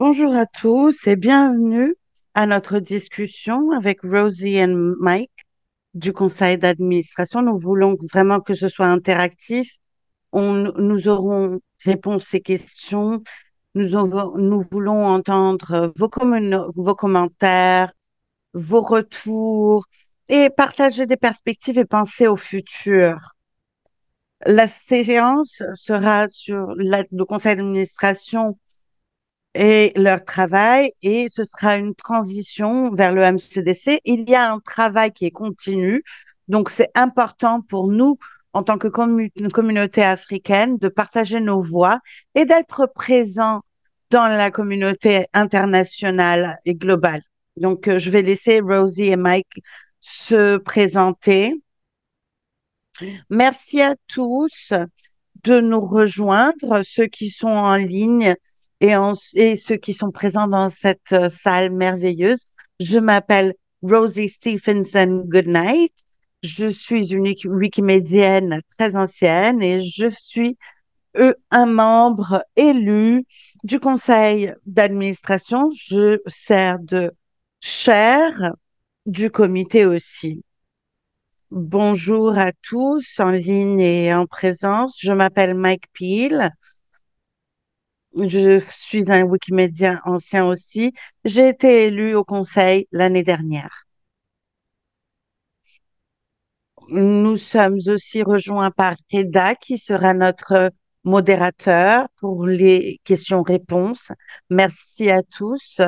Bonjour à tous et bienvenue à notre discussion avec Rosie et Mike du conseil d'administration. Nous voulons vraiment que ce soit interactif. On, nous aurons réponse à questions. Nous, nous voulons entendre vos, vos commentaires, vos retours et partager des perspectives et penser au futur. La séance sera sur le conseil d'administration et leur travail et ce sera une transition vers le MCDC. Il y a un travail qui est continu, donc c'est important pour nous en tant que communauté africaine de partager nos voix et d'être présents dans la communauté internationale et globale. Donc euh, je vais laisser Rosie et Mike se présenter. Merci à tous de nous rejoindre, ceux qui sont en ligne et, ceux qui sont présents dans cette euh, salle merveilleuse. Je m'appelle Rosie Stephenson Goodnight. Je suis une wikimédienne très ancienne et je suis euh, un membre élu du conseil d'administration. Je sers de chair du comité aussi. Bonjour à tous en ligne et en présence. Je m'appelle Mike Peel je suis un Wikimédien ancien aussi. J'ai été élu au Conseil l'année dernière. Nous sommes aussi rejoints par Reda, qui sera notre modérateur pour les questions-réponses. Merci à tous.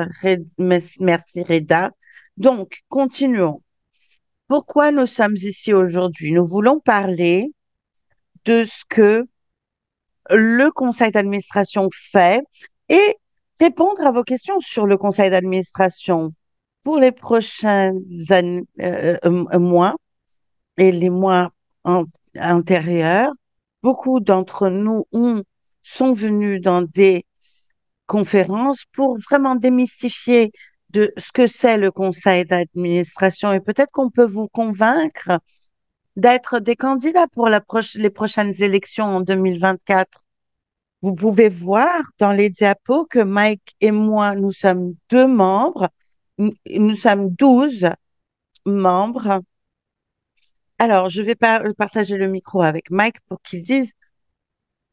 Merci Reda. Donc, continuons. Pourquoi nous sommes ici aujourd'hui Nous voulons parler de ce que le conseil d'administration fait et répondre à vos questions sur le conseil d'administration pour les prochains euh, euh, euh, mois et les mois antérieurs, Beaucoup d'entre nous ont, sont venus dans des conférences pour vraiment démystifier de ce que c'est le conseil d'administration et peut-être qu'on peut vous convaincre d'être des candidats pour les prochaines élections en 2024. Vous pouvez voir dans les diapos que Mike et moi, nous sommes deux membres. Nous sommes douze membres. Alors, je vais partager le micro avec Mike pour qu'il dise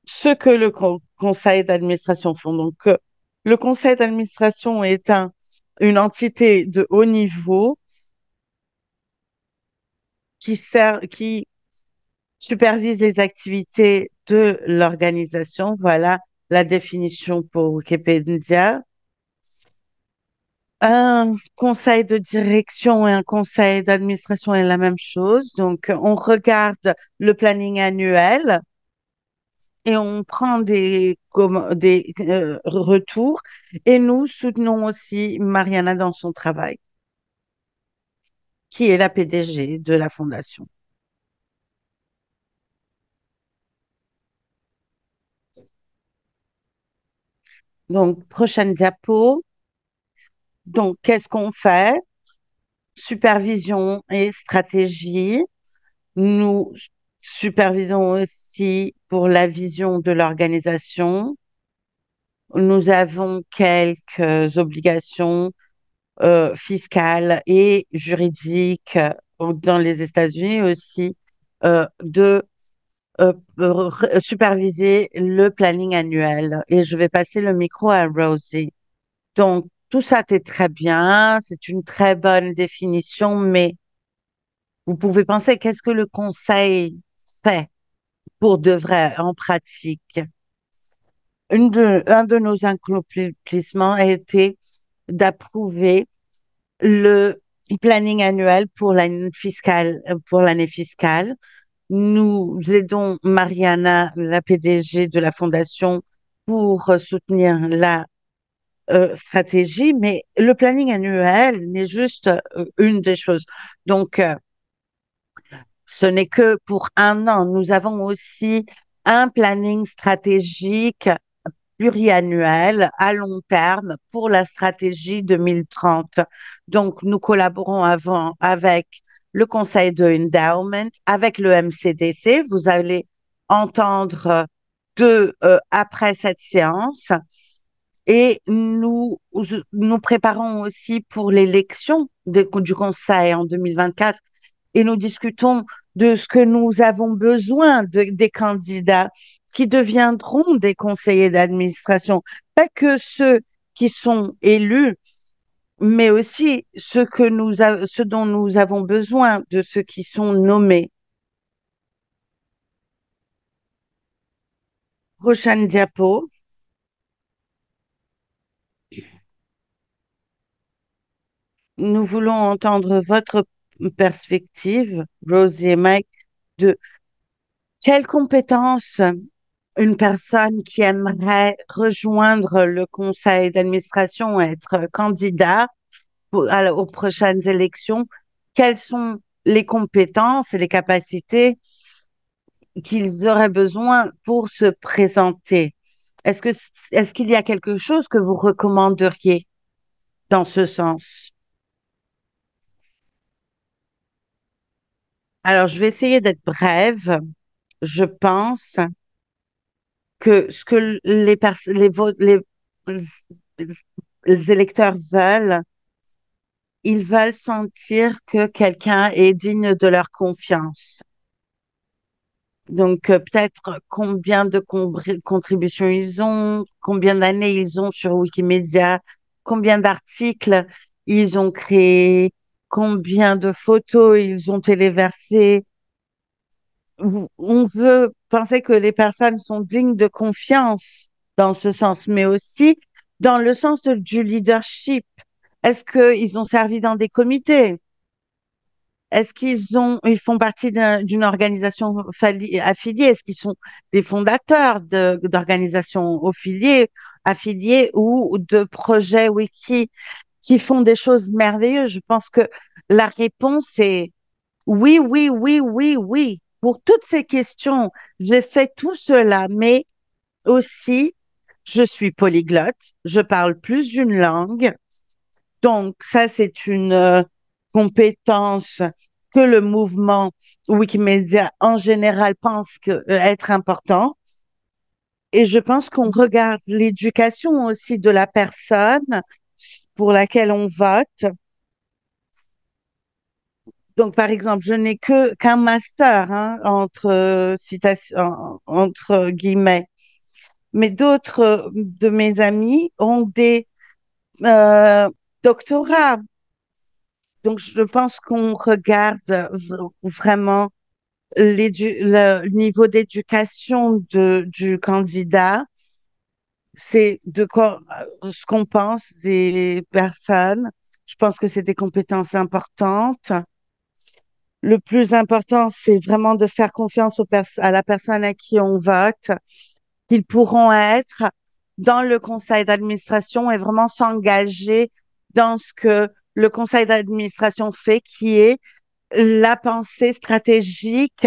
ce que le conseil d'administration font. Donc, euh, le conseil d'administration est une entité de haut niveau qui, sert, qui supervise les activités de l'organisation. Voilà la définition pour Wikipédia. Un conseil de direction et un conseil d'administration est la même chose. Donc, on regarde le planning annuel et on prend des, des euh, retours. Et nous soutenons aussi Mariana dans son travail qui est la PDG de la Fondation. Donc, prochaine diapo. Donc, qu'est-ce qu'on fait Supervision et stratégie. Nous supervisons aussi pour la vision de l'organisation. Nous avons quelques obligations euh, fiscale et juridique euh, dans les États-Unis aussi euh, de euh, superviser le planning annuel. Et je vais passer le micro à Rosie. Donc, tout ça, c'est très bien, c'est une très bonne définition, mais vous pouvez penser qu'est-ce que le conseil fait pour de vrai en pratique. Une de, un de nos accomplissements a été d'approuver le planning annuel pour l'année fiscale, euh, pour l'année fiscale. Nous aidons Mariana, la PDG de la Fondation, pour soutenir la euh, stratégie, mais le planning annuel n'est juste euh, une des choses. Donc, ce n'est que pour un an. Nous avons aussi un planning stratégique pluriannuel à long terme pour la stratégie 2030. Donc, nous collaborons avant avec le Conseil de Endowment, avec le MCDC. Vous allez entendre deux euh, après cette séance. Et nous nous préparons aussi pour l'élection du Conseil en 2024 et nous discutons de ce que nous avons besoin des candidats qui deviendront des conseillers d'administration, pas que ceux qui sont élus, mais aussi ceux que nous dont nous avons besoin de ceux qui sont nommés. Prochaine diapo. Nous voulons entendre votre perspective, Rosie et Mike, de quelles compétences une personne qui aimerait rejoindre le conseil d'administration, être candidat aux prochaines élections, quelles sont les compétences et les capacités qu'ils auraient besoin pour se présenter. Est-ce que est-ce qu'il y a quelque chose que vous recommanderiez dans ce sens Alors, je vais essayer d'être brève. Je pense que ce que les, les, les, électeurs veulent, ils veulent sentir que quelqu'un est digne de leur confiance. Donc, euh, peut-être combien de contributions ils ont, combien d'années ils ont sur Wikimedia, combien d'articles ils ont créés, combien de photos ils ont téléversées, on veut penser que les personnes sont dignes de confiance dans ce sens, mais aussi dans le sens du leadership. Est-ce qu'ils ont servi dans des comités Est-ce qu'ils ont, ils font partie d'une organisation affiliée Est-ce qu'ils sont des fondateurs d'organisations affiliées, ou de projets wiki qui font des choses merveilleuses Je pense que la réponse est oui, oui, oui, oui, oui pour toutes ces questions. J'ai fait tout cela, mais aussi, je suis polyglotte, je parle plus d'une langue. Donc, ça, c'est une euh, compétence que le mouvement Wikimedia en général pense euh, être important. Et je pense qu'on regarde l'éducation aussi de la personne pour laquelle on vote donc, par exemple, je n'ai que qu'un master hein, entre euh, citation, entre guillemets, mais d'autres euh, de mes amis ont des euh, doctorats. Donc, je pense qu'on regarde vraiment le niveau d'éducation du candidat. C'est de quoi, ce qu'on pense des personnes. Je pense que c'est des compétences importantes le plus important, c'est vraiment de faire confiance aux à la personne à qui on vote, qu'ils pourront être dans le conseil d'administration et vraiment s'engager dans ce que le conseil d'administration fait, qui est la pensée stratégique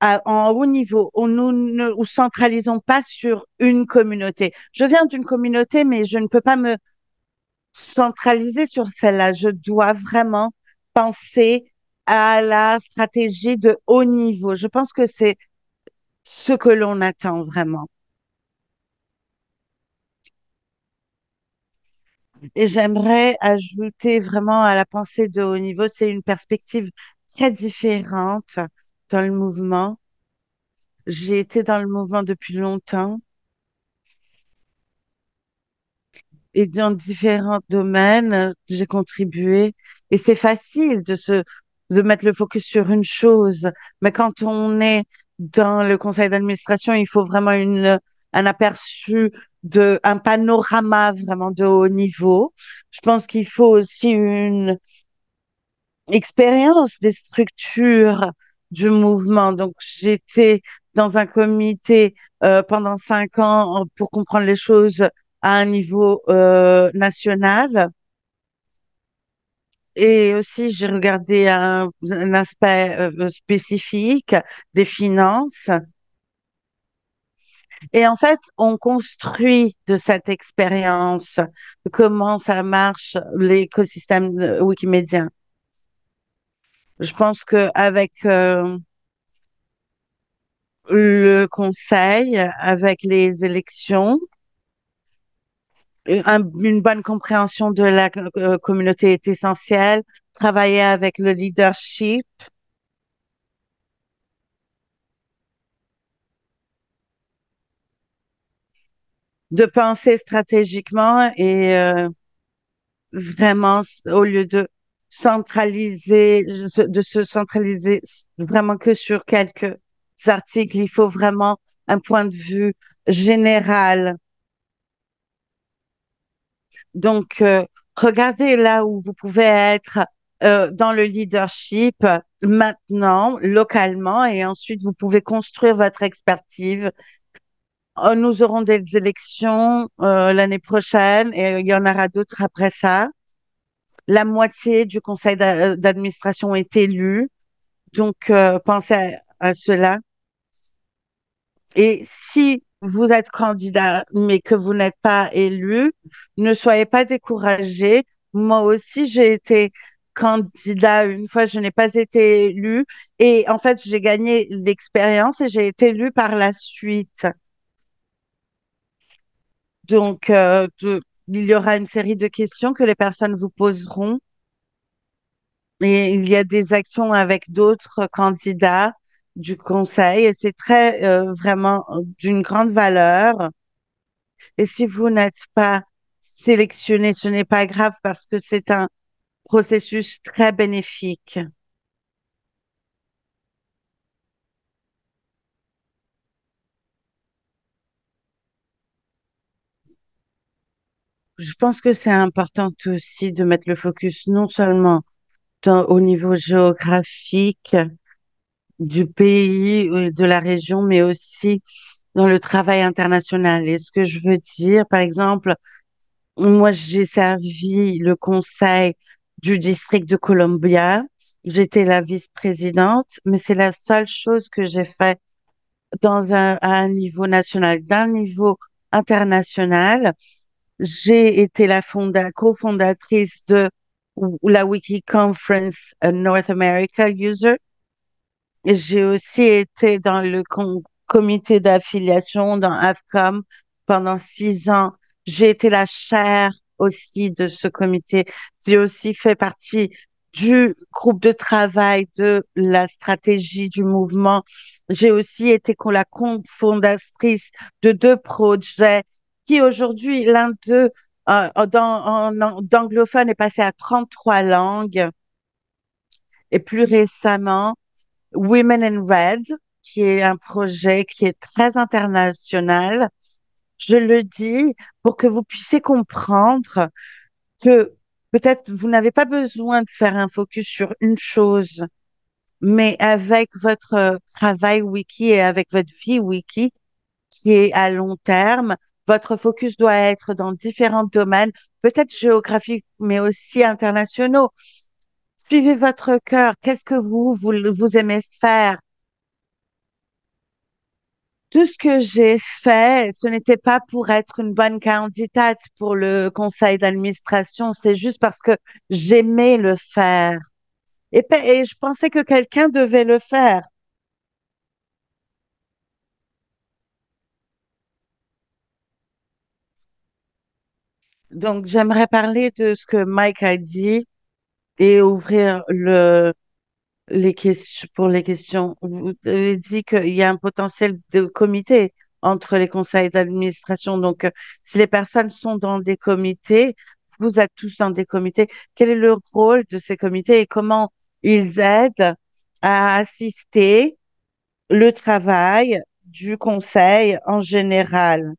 à, en haut niveau. Où nous ne centralisons pas sur une communauté. Je viens d'une communauté, mais je ne peux pas me centraliser sur celle-là. Je dois vraiment penser à la stratégie de haut niveau. Je pense que c'est ce que l'on attend vraiment. Et j'aimerais ajouter vraiment à la pensée de haut niveau, c'est une perspective très différente dans le mouvement. J'ai été dans le mouvement depuis longtemps et dans différents domaines, j'ai contribué. Et c'est facile de se de mettre le focus sur une chose. Mais quand on est dans le conseil d'administration, il faut vraiment une, un aperçu de, un panorama vraiment de haut niveau. Je pense qu'il faut aussi une expérience des structures du mouvement. Donc, j'étais dans un comité euh, pendant cinq ans euh, pour comprendre les choses à un niveau euh, national et aussi j'ai regardé un, aspect euh, spécifique des finances. Et en fait, on construit de cette expérience comment ça marche l'écosystème euh, wikimédien. Je pense que avec euh, le conseil, avec les élections, une bonne compréhension de la euh, communauté est essentielle. Travailler avec le leadership. De penser stratégiquement et euh, vraiment, au lieu de centraliser, de se centraliser vraiment que sur quelques articles, il faut vraiment un point de vue général donc, euh, regardez là où vous pouvez être euh, dans le leadership maintenant, localement, et ensuite vous pouvez construire votre expertise. Euh, nous aurons des élections euh, l'année prochaine et il y en aura d'autres après ça. La moitié du conseil d'administration est élue, donc euh, pensez à cela. Et si vous êtes candidat, mais que vous n'êtes pas élu, ne soyez pas découragé. Moi aussi, j'ai été candidat une fois, je n'ai pas été élu. Et en fait, j'ai gagné l'expérience et j'ai été élu par la suite. Donc, euh, il y aura une série de questions que les personnes vous poseront. Et il y a des actions avec d'autres candidats du conseil et c'est très euh, vraiment euh, d'une grande valeur. Et si vous n'êtes pas sélectionné, ce n'est pas grave parce que c'est un processus très bénéfique. Je pense que c'est important aussi de mettre le focus non seulement au niveau géographique, du pays ou de la région, mais aussi dans le travail international. Et ce que je veux dire, par exemple, moi, j'ai servi le conseil du district de Columbia. J'étais la vice-présidente, mais c'est la seule chose que j'ai fait dans un, à un niveau national. D'un niveau international, j'ai été la cofondatrice de la Wiki Conference euh, North America User, j'ai aussi été dans le comité d'affiliation dans AFCOM pendant six ans. J'ai été la chaire aussi de ce comité. J'ai aussi fait partie du groupe de travail de la stratégie du mouvement. J'ai aussi été la cofondatrice de deux projets qui aujourd'hui, l'un d'eux euh, en, anglophone, est passé à 33 langues. Et plus récemment, Women in Red, qui est un projet qui est très international. Je le dis pour que vous puissiez comprendre que peut-être vous n'avez pas besoin de faire un focus sur une chose, mais avec votre euh, travail wiki et avec votre vie wiki qui est à long terme, votre focus doit être dans différents domaines, peut-être géographiques, mais aussi internationaux. Suivez votre cœur. Qu'est-ce que vous, vous, aimez faire? Tout ce que j'ai fait, ce n'était pas pour être une bonne candidate pour le conseil d'administration. C'est juste parce que j'aimais le faire. et je pensais que quelqu'un devait le faire. Donc, j'aimerais parler de ce que Mike a dit et ouvrir le, les questions, pour les questions. Vous avez dit qu'il y a un potentiel de comité entre les conseils d'administration. Donc, euh, si les personnes sont dans des comités, vous êtes tous dans des comités. Quel est le rôle de ces comités et comment ils aident à assister le travail du conseil en général?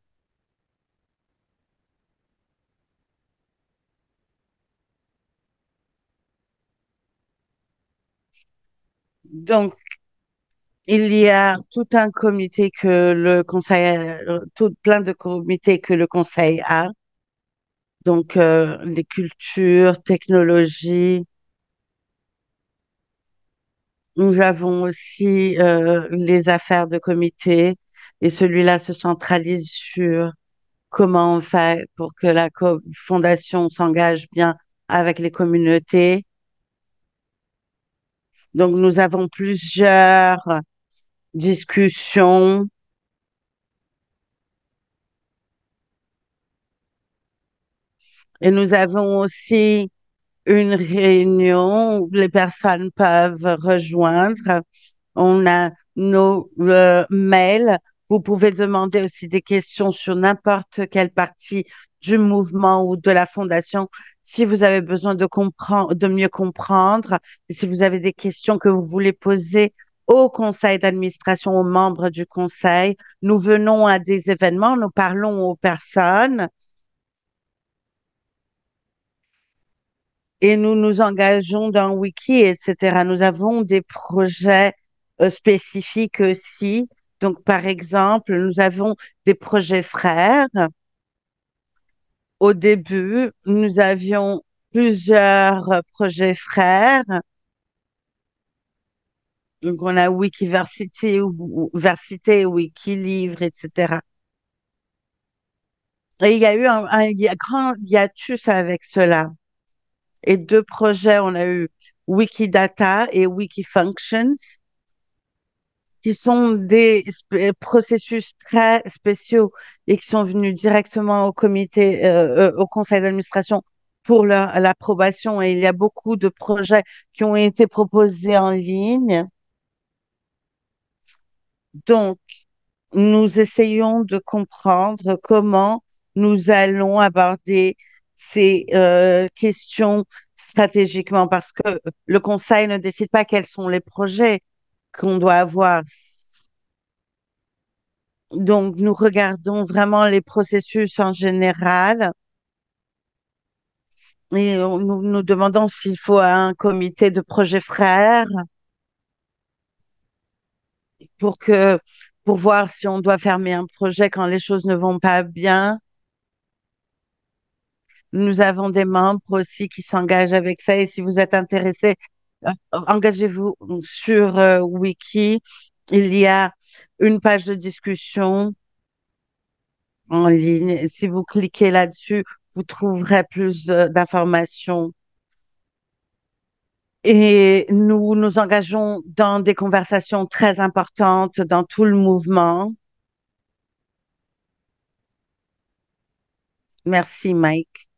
donc, il y a tout un comité que le conseil, plein de comités que le conseil a. Donc, euh, les cultures, technologies. Nous avons aussi euh, les affaires de comité et celui-là se centralise sur comment on fait pour que la fondation s'engage bien avec les communautés donc, nous avons plusieurs discussions. Et nous avons aussi une réunion où les personnes peuvent rejoindre. On a nos euh, mails. Vous pouvez demander aussi des questions sur n'importe quelle partie du mouvement ou de la fondation si vous avez besoin de comprendre, de mieux comprendre, si vous avez des questions que vous voulez poser au conseil d'administration, aux membres du conseil, nous venons à des événements, nous parlons aux personnes et nous nous engageons dans Wiki, etc. Nous avons des projets euh, spécifiques aussi. Donc, par exemple, nous avons des projets frères au début, nous avions plusieurs projets frères. Donc, on a Wikiversity, Wikilivre, Wikilivre, etc. Et il y a eu un, un grand hiatus avec cela. Et deux projets, on a eu Wikidata et Wikifunctions qui sont des processus très spéciaux et qui sont venus directement au comité, euh, euh, au conseil d'administration pour l'approbation. Et il y a beaucoup de projets qui ont été proposés en ligne. Donc, nous essayons de comprendre comment nous allons aborder ces euh, questions stratégiquement parce que le Conseil ne décide pas quels sont les projets qu'on doit avoir. Donc, nous regardons vraiment les processus en général et nous nous demandons s'il faut un comité de projet frère pour que pour voir si on doit fermer un projet quand les choses ne vont pas bien. Nous avons des membres aussi qui s'engagent avec ça et si vous êtes intéressé euh, engagez-vous sur euh, Wiki. Il y a une page de discussion en ligne. Si vous cliquez là-dessus, vous trouverez plus euh, d'informations. Et nous nous engageons dans des conversations très importantes dans tout le mouvement. Merci, Mike.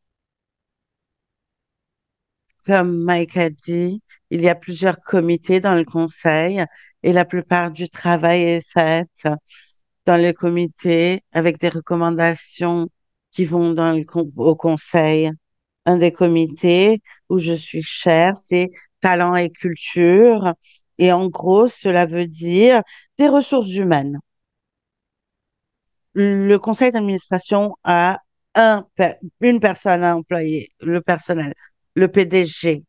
Comme Mike a dit, il y a plusieurs comités dans le conseil et la plupart du travail est fait dans les comités avec des recommandations qui vont dans le, au conseil. Un des comités où je suis chère, c'est talent et culture. Et en gros, cela veut dire des ressources humaines. Le conseil d'administration a une personne à employer, le personnel, le PDG.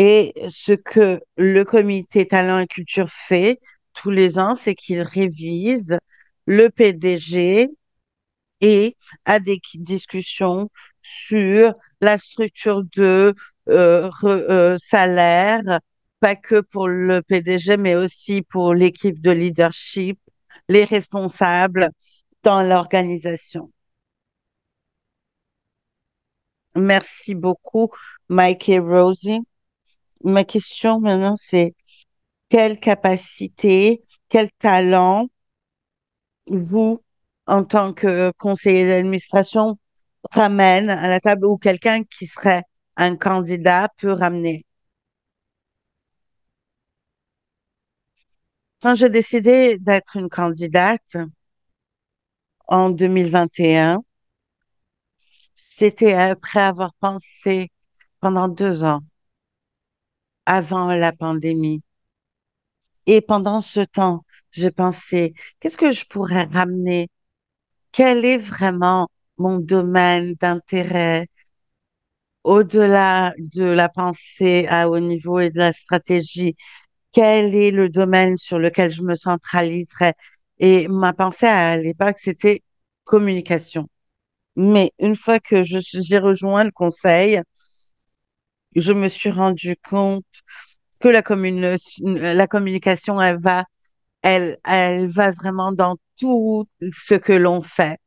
Et ce que le comité talent et culture fait tous les ans, c'est qu'il révise le PDG et a des discussions sur la structure de euh, euh, salaire, pas que pour le PDG, mais aussi pour l'équipe de leadership, les responsables dans l'organisation. Merci beaucoup, Mike et Rosie ma question maintenant, c'est quelle capacité, quel talent vous, en tant que conseiller d'administration, ramène à la table ou quelqu'un qui serait un candidat peut ramener? Quand j'ai décidé d'être une candidate en 2021, c'était après avoir pensé pendant deux ans avant la pandémie. Et pendant ce temps, j'ai pensé, qu'est-ce que je pourrais ramener? Quel est vraiment mon domaine d'intérêt au-delà de la pensée à haut niveau et de la stratégie? Quel est le domaine sur lequel je me centraliserai? Et ma pensée à l'époque, c'était communication. Mais une fois que j'ai rejoint le conseil, je me suis rendu compte que la, commune, la communication, elle va, elle, elle va vraiment dans tout ce que l'on fait,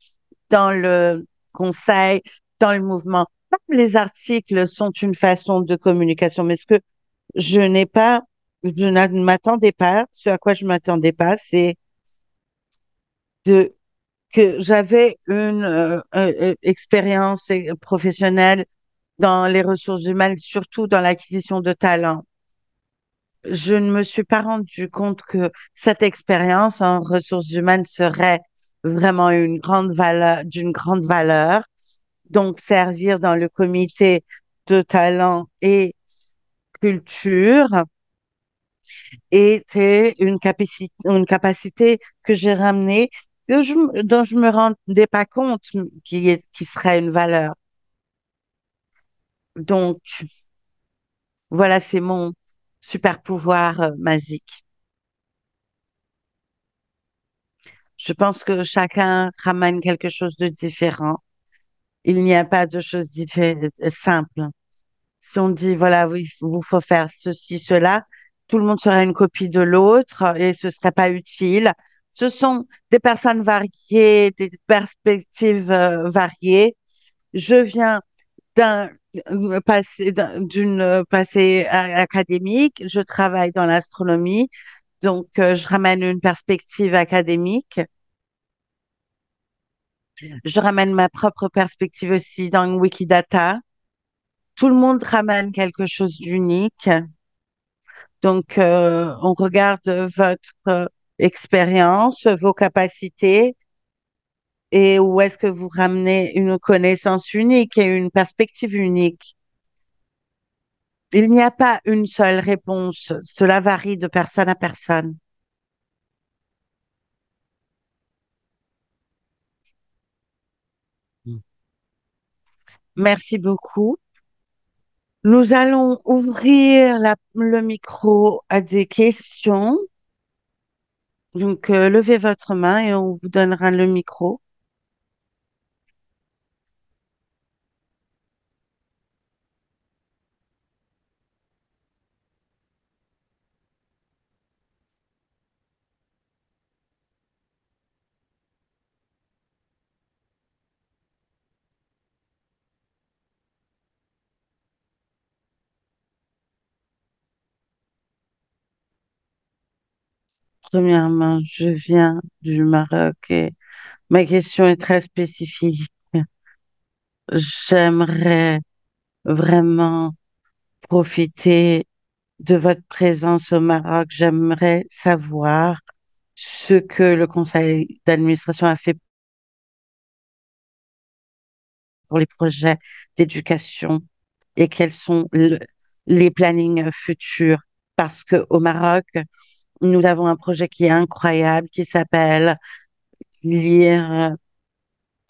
dans le conseil, dans le mouvement. Les articles sont une façon de communication, mais ce que je n'ai pas, je ne m'attendais pas, ce à quoi je m'attendais pas, c'est de que j'avais une euh, euh, euh, expérience professionnelle dans les ressources humaines, surtout dans l'acquisition de talents. Je ne me suis pas rendu compte que cette expérience en ressources humaines serait vraiment une grande valeur, d'une grande valeur. Donc, servir dans le comité de talent et culture était une capacité, une capacité que j'ai ramenée, que je, dont je me rendais pas compte qui, est, qui serait une valeur. Donc, voilà, c'est mon super pouvoir euh, magique. Je pense que chacun ramène quelque chose de différent. Il n'y a pas de choses euh, simples. Si on dit, voilà, oui, vous faut faire ceci, cela, tout le monde serait une copie de l'autre et ce serait pas utile. Ce sont des personnes variées, des perspectives euh, variées. Je viens d'un euh, passé d'une euh, passé académique, je travaille dans l'astronomie, donc euh, je ramène une perspective académique. Je ramène ma propre perspective aussi dans Wikidata. Tout le monde ramène quelque chose d'unique. Donc, on regarde votre expérience, vos capacités, et où est-ce que vous ramenez une connaissance unique et une perspective unique Il n'y a pas une seule réponse, cela varie de personne à personne. Merci beaucoup. Nous allons ouvrir le micro à des questions. Donc, euh, levez votre main et on vous donnera le micro. Premièrement, je viens du Maroc et ma question est très spécifique. J'aimerais vraiment profiter de votre présence au Maroc. J'aimerais savoir ce que le conseil d'administration a fait pour les projets d'éducation et quels sont les plannings futurs. Parce qu'au Maroc, nous avons un projet qui est incroyable qui s'appelle Lire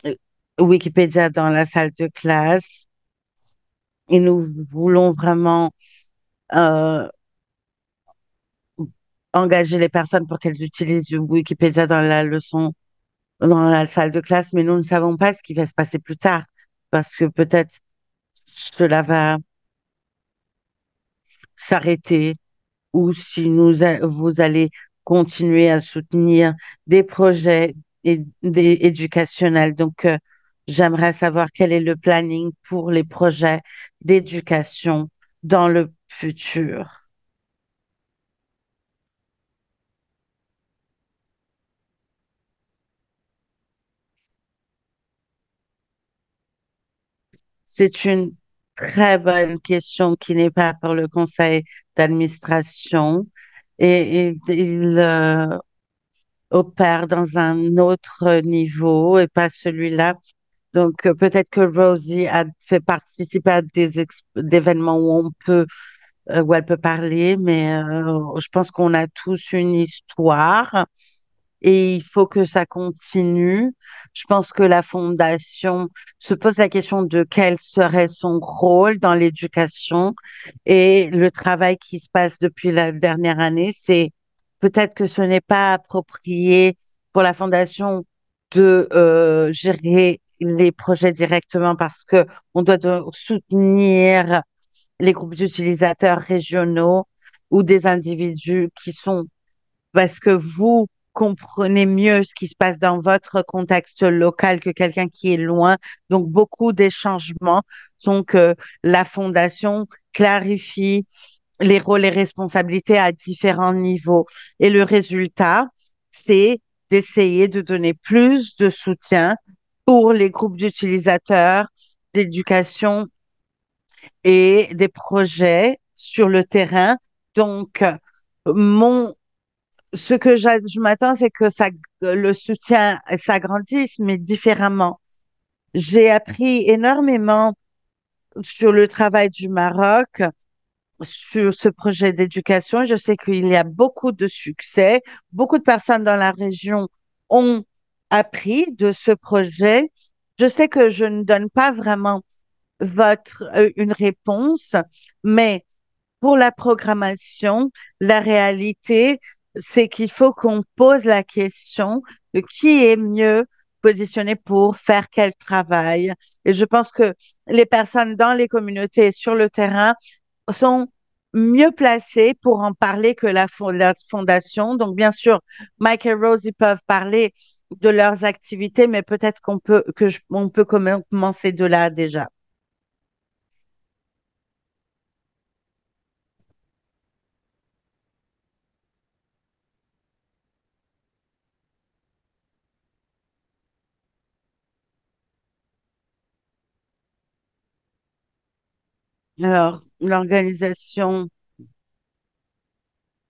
euh, Wikipédia dans la salle de classe. Et nous voulons vraiment euh, engager les personnes pour qu'elles utilisent Wikipédia dans la leçon, dans la salle de classe, mais nous ne savons pas ce qui va se passer plus tard, parce que peut-être cela va s'arrêter ou si nous vous allez continuer à soutenir des projets des éducationnels. Donc, euh, j'aimerais savoir quel est le planning pour les projets d'éducation dans le futur. C'est une très bonne question qui n'est pas pour le conseil d'administration. Et, il euh, opère dans un autre niveau et pas celui-là. Donc euh, peut-être que Rosie a fait participer à des événements où on peut euh, où elle peut parler, mais je pense qu'on a tous une histoire et il faut que ça continue. Je pense que la fondation se pose la question de quel serait son rôle dans l'éducation et le travail qui se passe depuis la dernière année, c'est peut-être que ce n'est pas approprié pour la fondation de euh, gérer les projets directement parce que on doit soutenir les groupes d'utilisateurs régionaux ou des individus qui sont parce que vous comprenez mieux ce qui se passe dans votre contexte local que quelqu'un qui est loin. Donc, beaucoup des changements sont que la fondation clarifie les rôles et responsabilités à différents niveaux. Et le résultat, c'est d'essayer de donner plus de soutien pour les groupes d'utilisateurs d'éducation et des projets sur le terrain. Donc, mon ce que je m'attends, c'est que ça, le soutien s'agrandisse, mais différemment. J'ai appris énormément sur le travail du Maroc, sur ce projet d'éducation. Je sais qu'il y a beaucoup de succès. Beaucoup de personnes dans la région ont appris de ce projet. Je sais que je ne donne pas vraiment votre, euh, une réponse, mais pour la programmation, la réalité, c'est qu'il faut qu'on pose la question de qui est mieux positionné pour faire quel travail. Et je pense que les personnes dans les communautés sur le terrain sont mieux placées pour en parler que la, fondation. Donc, bien sûr, Mike et Rosie peuvent parler de leurs activités, mais peut-être qu'on peut, que on peut commencer de là déjà. Alors, l'organisation,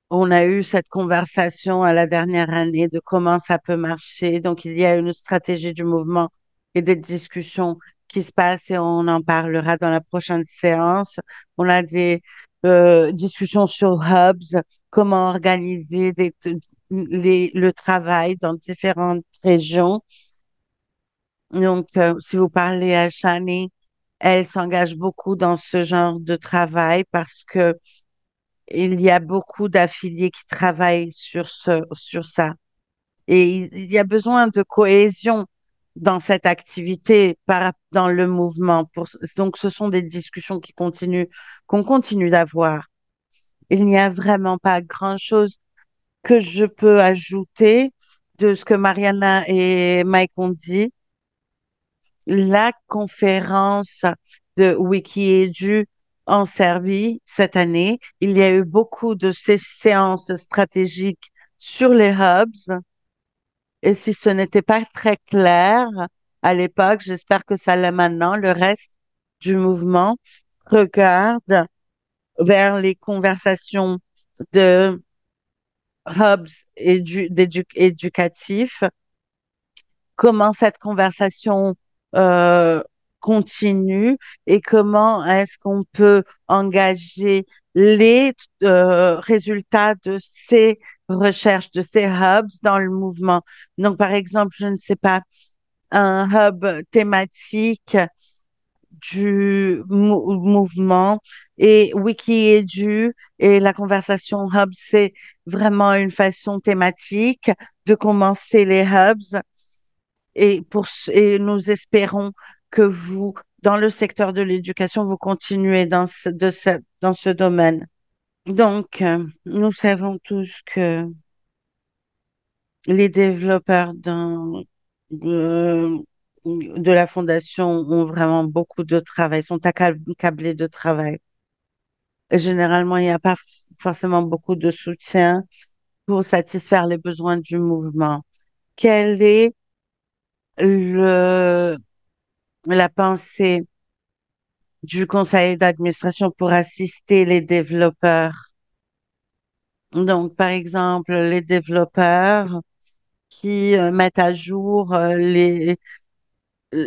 on a eu cette conversation à la dernière année de comment ça peut marcher. Donc, il y a une stratégie du mouvement et des discussions qui se passent et on en parlera dans la prochaine séance. On a des euh, discussions sur hubs, comment organiser des, les, le travail dans différentes régions. Donc, euh, si vous parlez à Shani, elle s'engage beaucoup dans ce genre de travail parce que il y a beaucoup d'affiliés qui travaillent sur ce, sur ça. Et il y a besoin de cohésion dans cette activité, par, dans le mouvement. Pour, donc, ce sont des discussions qui continuent, qu'on continue d'avoir. Il n'y a vraiment pas grand chose que je peux ajouter de ce que Mariana et Mike ont dit la conférence de Wikiedu en Serbie cette année. Il y a eu beaucoup de ces séances stratégiques sur les hubs. Et si ce n'était pas très clair à l'époque, j'espère que ça l'est maintenant, le reste du mouvement regarde vers les conversations de hubs éducatifs, comment cette conversation euh, continue et comment est-ce qu'on peut engager les euh, résultats de ces recherches, de ces hubs dans le mouvement. Donc, par exemple, je ne sais pas, un hub thématique du mouvement et Wikiedu et la conversation hub, c'est vraiment une façon thématique de commencer les hubs et, pour, et nous espérons que vous, dans le secteur de l'éducation, vous continuez dans ce, de ce, dans ce domaine. Donc, euh, nous savons tous que les développeurs dans, de la fondation ont vraiment beaucoup de travail, sont accablés de travail. Généralement, il n'y a pas forcément beaucoup de soutien pour satisfaire les besoins du mouvement. Quel est le, la pensée du conseil d'administration pour assister les développeurs. Donc, par exemple, les développeurs qui euh, mettent à jour euh, les,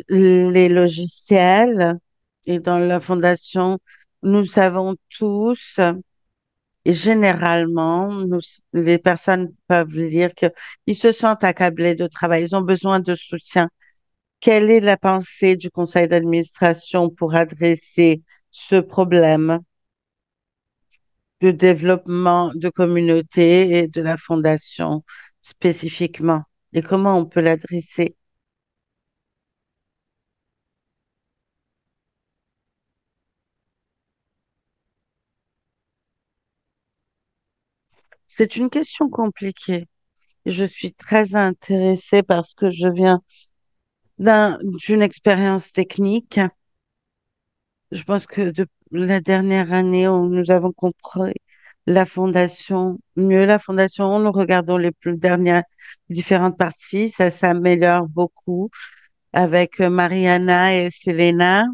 les logiciels et dans la fondation, nous savons tous et généralement, les personnes peuvent dire qu'ils se sentent accablés de travail, ils ont besoin de soutien. Quelle est la pensée du conseil d'administration pour adresser ce problème de développement de communauté et de la fondation spécifiquement et comment on peut l'adresser C'est une question compliquée. Je suis très intéressée parce que je viens d'une expérience technique. Je pense que de la dernière année, nous avons compris la fondation, mieux la fondation, nous regardons les plus dernières différentes parties, ça s'améliore beaucoup avec euh, Mariana et Selena.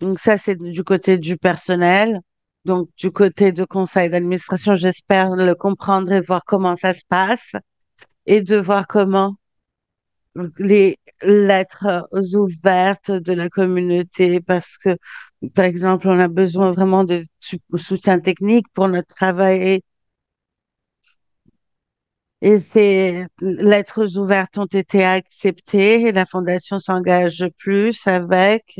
Donc ça, c'est du côté du personnel. Donc du côté du conseil d'administration, j'espère le comprendre et voir comment ça se passe et de voir comment les lettres ouvertes de la communauté parce que, par exemple, on a besoin vraiment de soutien technique pour notre travail. Et ces lettres ouvertes ont été acceptées et la Fondation s'engage plus avec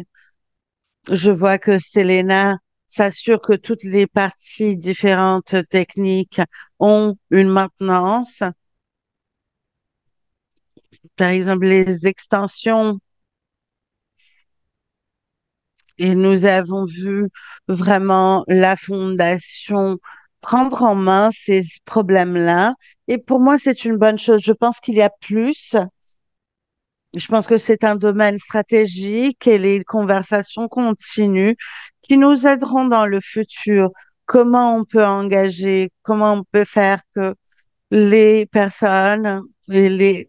je vois que Selena s'assure que toutes les parties différentes techniques ont une maintenance. Par exemple, les extensions. Et nous avons vu vraiment la fondation prendre en main ces problèmes-là. Et pour moi, c'est une bonne chose. Je pense qu'il y a plus je pense que c'est un domaine stratégique et les conversations continuent qui nous aideront dans le futur. Comment on peut engager, comment on peut faire que les personnes et les,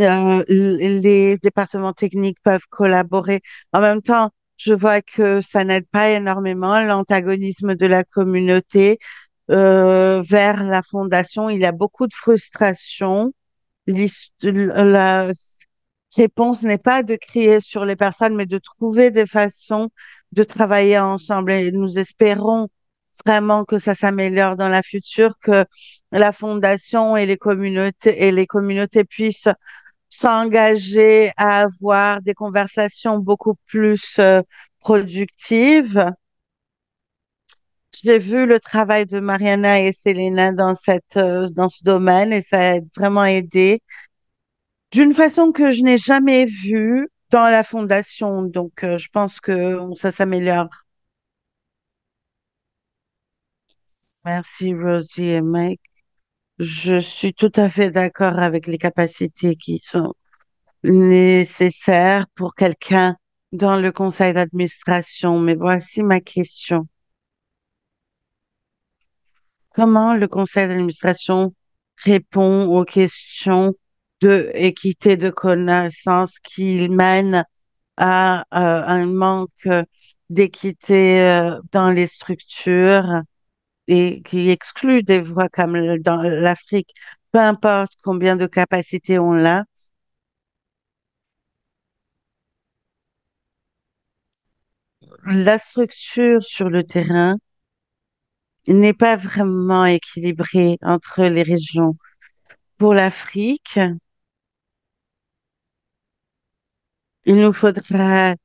euh, les départements techniques peuvent collaborer. En même temps, je vois que ça n'aide pas énormément l'antagonisme de la communauté euh, vers la fondation. Il y a beaucoup de frustration la réponse n'est pas de crier sur les personnes, mais de trouver des façons de travailler ensemble. Et nous espérons vraiment que ça s'améliore dans la future, que la fondation et les communautés et les communautés puissent s'engager à avoir des conversations beaucoup plus euh, productives j'ai vu le travail de Mariana et Selena dans cette euh, dans ce domaine et ça a vraiment aidé d'une façon que je n'ai jamais vue dans la fondation. Donc, euh, je pense que ça s'améliore. Merci Rosie et Mike. Je suis tout à fait d'accord avec les capacités qui sont nécessaires pour quelqu'un dans le conseil d'administration. Mais voici ma question. Comment le conseil d'administration répond aux questions de équité de connaissance qui mène à euh, un manque d'équité euh, dans les structures et qui exclut des voies comme dans l'Afrique, peu importe combien de capacités on a. La structure sur le terrain n'est pas vraiment équilibré entre les régions. Pour l'Afrique, il nous faudrait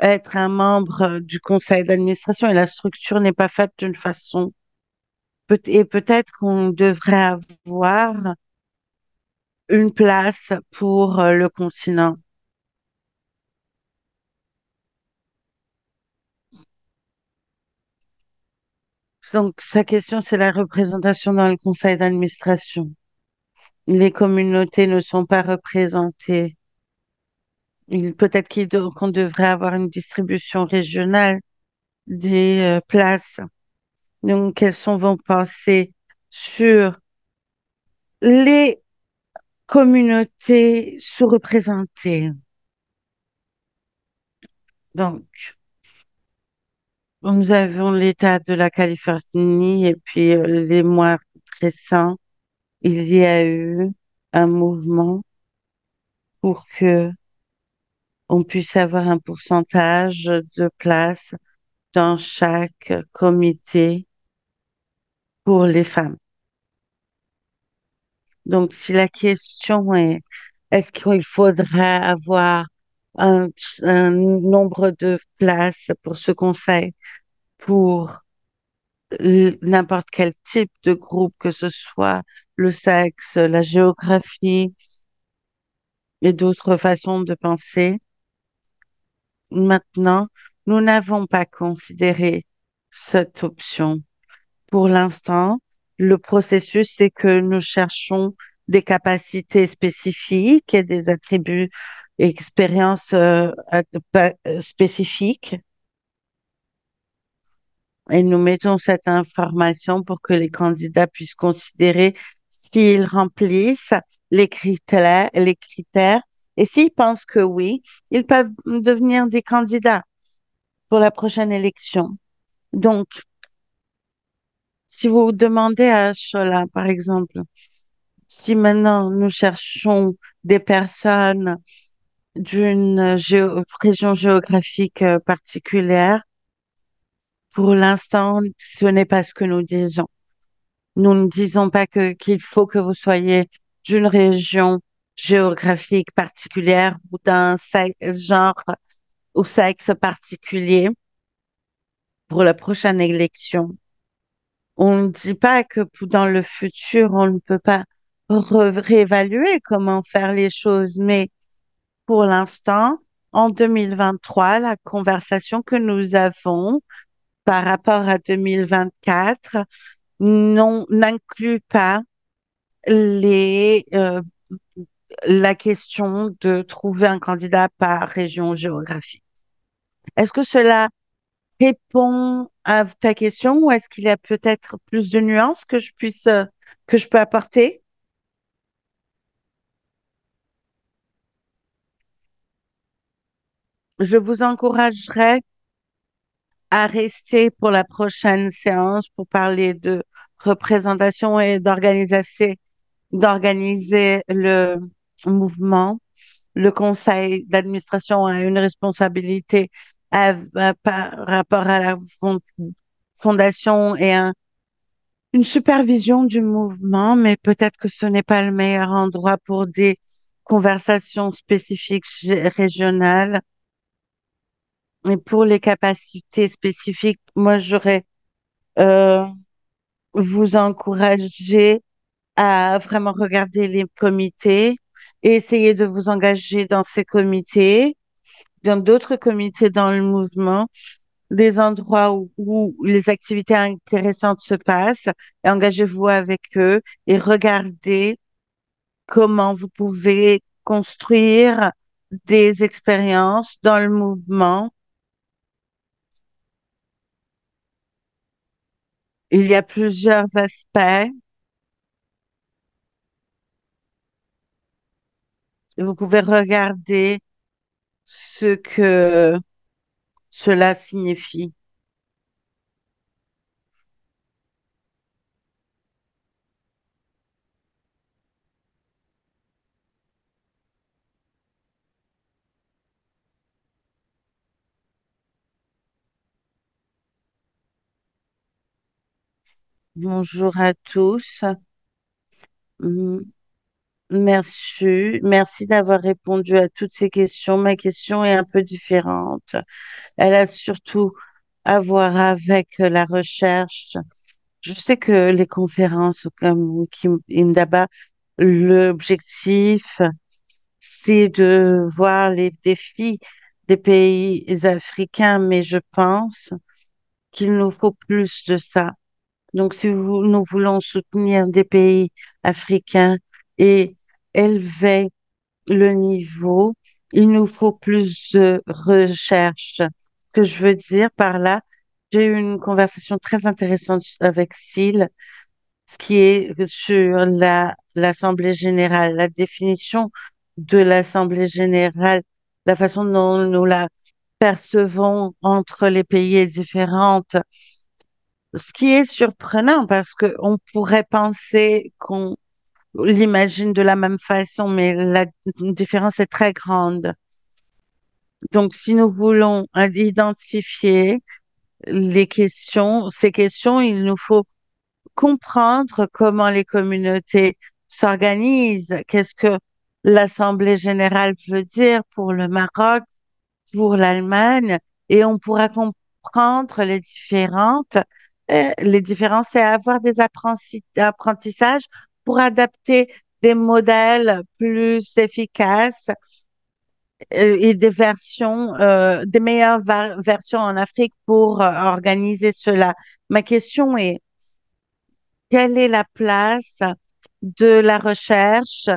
être un membre du conseil d'administration et la structure n'est pas faite d'une façon. Et peut-être qu'on devrait avoir une place pour le continent. Donc, sa question, c'est la représentation dans le conseil d'administration. Les communautés ne sont pas représentées. Peut-être qu'on devrait avoir une distribution régionale des euh, places. Donc, quelles sont vos pensées sur les communautés sous-représentées? Donc, nous avons l'État de la Californie et puis euh, les mois récents, il y a eu un mouvement pour que on puisse avoir un pourcentage de place dans chaque comité pour les femmes. Donc, si la question est est-ce qu'il faudrait avoir un, nombre de places pour ce conseil pour euh, n'importe quel type de groupe, que ce soit le sexe, la géographie et d'autres façons de penser. Maintenant, nous n'avons pas considéré cette option. Pour l'instant, le processus, c'est que nous cherchons des capacités spécifiques et des attributs expérience euh, euh, spécifique et nous mettons cette information pour que les candidats puissent considérer s'ils remplissent les critères, les critères et s'ils pensent que oui, ils peuvent devenir des candidats pour la prochaine élection. Donc, si vous demandez à Chola, par exemple, si maintenant nous cherchons des personnes d'une euh, région géographique euh, particulière. Pour l'instant, ce n'est pas ce que nous disons. Nous ne disons pas que qu'il faut que vous soyez d'une région géographique particulière ou d'un genre ou sexe particulier pour la prochaine élection. On ne dit pas que dans le futur, on ne peut pas réévaluer comment faire les choses, mais pour l'instant, en 2023, la conversation que nous avons par rapport à 2024 n'inclut pas les euh, la question de trouver un candidat par région géographique. Est-ce que cela répond à ta question ou est-ce qu'il y a peut-être plus de nuances que je puisse euh, que je peux apporter je vous encouragerais à rester pour la prochaine séance pour parler de représentation et d'organiser, d'organiser le mouvement. Le conseil d'administration a une responsabilité par rapport à la fondation et une supervision du mouvement, mais peut-être que ce n'est pas le meilleur endroit pour des conversations spécifiques régionales. Et pour les capacités spécifiques, moi, j'aurais euh, vous encourager à vraiment regarder les comités et essayer de vous engager dans ces comités, dans d'autres comités dans le mouvement, des endroits où, les activités intéressantes se passent et engagez-vous avec eux et regardez comment vous pouvez construire des expériences dans le mouvement Il y a plusieurs aspects. Vous pouvez regarder ce que cela signifie. Bonjour à tous. Hum, merci, merci d'avoir répondu à toutes ces questions. Ma question est un peu différente. Elle a surtout à voir avec la recherche. Je sais que les conférences comme Indaba, l'objectif, c'est de voir les défis des pays africains, mais je pense qu'il nous faut plus de ça donc, si nous voulons soutenir des pays africains et élever le niveau, il nous faut plus de recherche. que je veux dire par là, j'ai eu une conversation très intéressante avec Syl, ce qui est sur l'Assemblée générale, la définition de l'Assemblée générale, la façon dont nous la percevons entre les pays est différente. Ce qui est surprenant parce que on pourrait penser qu'on l'imagine de la même façon, mais la différence est très grande. Donc, si nous voulons identifier les questions, ces questions, il nous faut comprendre comment les communautés s'organisent, qu'est-ce que l'Assemblée générale veut dire pour le Maroc, pour l'Allemagne, et on pourra comprendre les différentes euh, les différences, c'est avoir des apprentissages pour adapter des modèles plus efficaces euh, et des versions, euh, des meilleures versions en Afrique pour organiser cela. Ma question est, quelle est la place de la recherche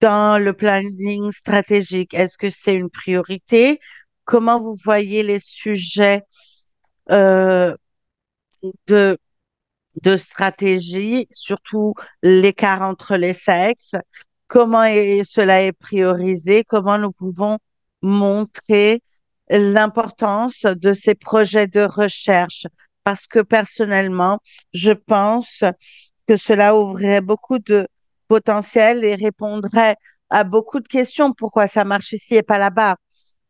dans le planning stratégique? Est-ce que c'est une priorité? Comment vous voyez les sujets euh, de, de stratégie, surtout l'écart entre les sexes, comment cela est priorisé, comment nous pouvons montrer l'importance de ces projets de recherche. Parce que personnellement, je pense que cela ouvrirait beaucoup de potentiel et répondrait à beaucoup de questions. Pourquoi ça marche ici et pas là-bas?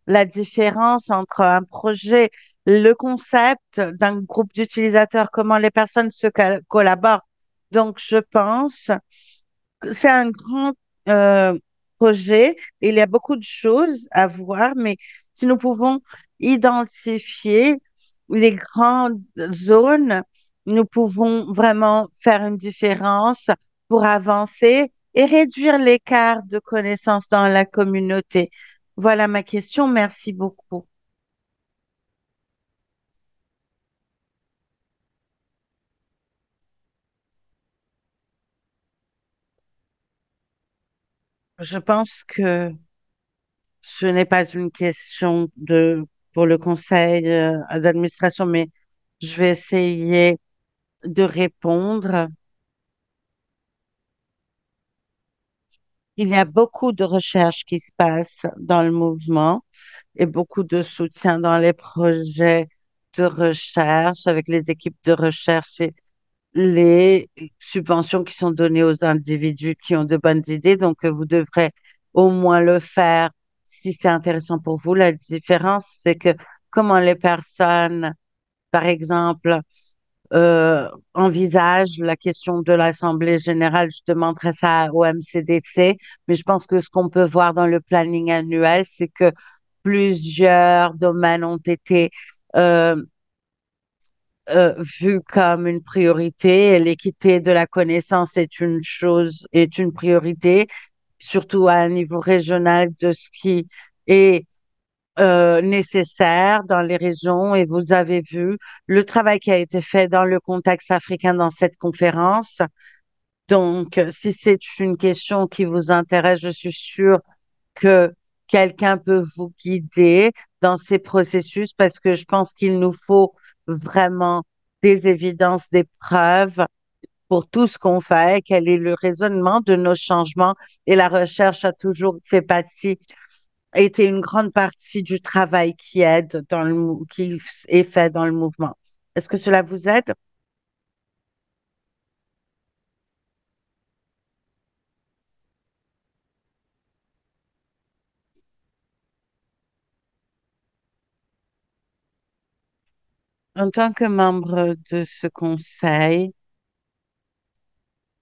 La différence entre un projet le concept d'un groupe d'utilisateurs, comment les personnes se collaborent. Donc, je pense que c'est un grand euh, projet. Il y a beaucoup de choses à voir, mais si nous pouvons identifier les grandes zones, nous pouvons vraiment faire une différence pour avancer et réduire l'écart de connaissances dans la communauté. Voilà ma question. Merci beaucoup. Je pense que ce n'est pas une question de pour le conseil euh, d'administration, mais je vais essayer de répondre. Il y a beaucoup de recherches qui se passent dans le mouvement et beaucoup de soutien dans les projets de recherche avec les équipes de recherche les subventions qui sont données aux individus qui ont de bonnes idées. Donc, vous devrez au moins le faire si c'est intéressant pour vous. La différence, c'est que comment les personnes, par exemple, euh, envisagent la question de l'Assemblée générale, je demanderai ça au MCDC, mais je pense que ce qu'on peut voir dans le planning annuel, c'est que plusieurs domaines ont été euh, euh, vu comme une priorité. L'équité de la connaissance est une chose, est une priorité, surtout à un niveau régional de ce qui est euh, nécessaire dans les régions. Et vous avez vu le travail qui a été fait dans le contexte africain dans cette conférence. Donc, si c'est une question qui vous intéresse, je suis sûre que quelqu'un peut vous guider dans ces processus parce que je pense qu'il nous faut vraiment des évidences, des preuves pour tout ce qu'on fait, quel est le raisonnement de nos changements et la recherche a toujours fait partie était une grande partie du travail qui aide dans le qui est fait dans le mouvement. Est-ce que cela vous aide? En tant que membre de ce conseil,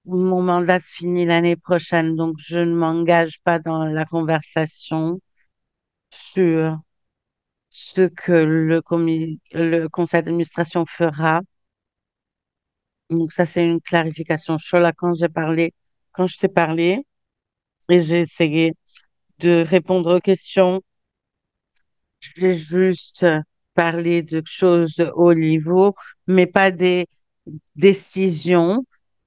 mon mandat se finit l'année prochaine, donc je ne m'engage pas dans la conversation sur ce que le, conseil d'administration fera. Donc ça, c'est une clarification. Chola, quand j'ai parlé, quand je t'ai parlé, et j'ai essayé de répondre aux questions. J'ai juste parler de choses de haut niveau, mais pas des décisions,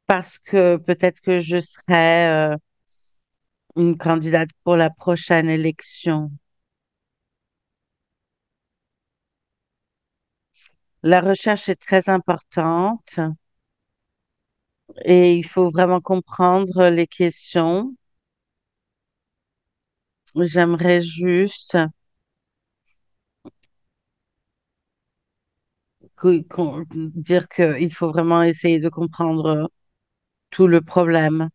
parce que peut-être que je serai euh, une candidate pour la prochaine élection. La recherche est très importante et il faut vraiment comprendre les questions. J'aimerais juste dire qu'il faut vraiment essayer de comprendre euh, tout le problème.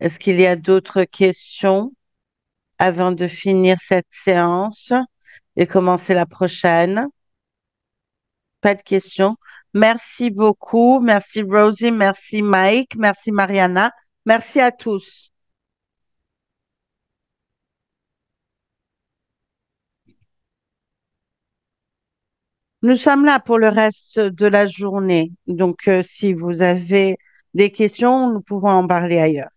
Est-ce qu'il y a d'autres questions avant de finir cette séance et commencer la prochaine? Pas de questions. Merci beaucoup. Merci Rosie. Merci Mike. Merci Mariana. Merci à tous. Nous sommes là pour le reste de la journée. Donc, euh, si vous avez des questions, nous pouvons en parler ailleurs.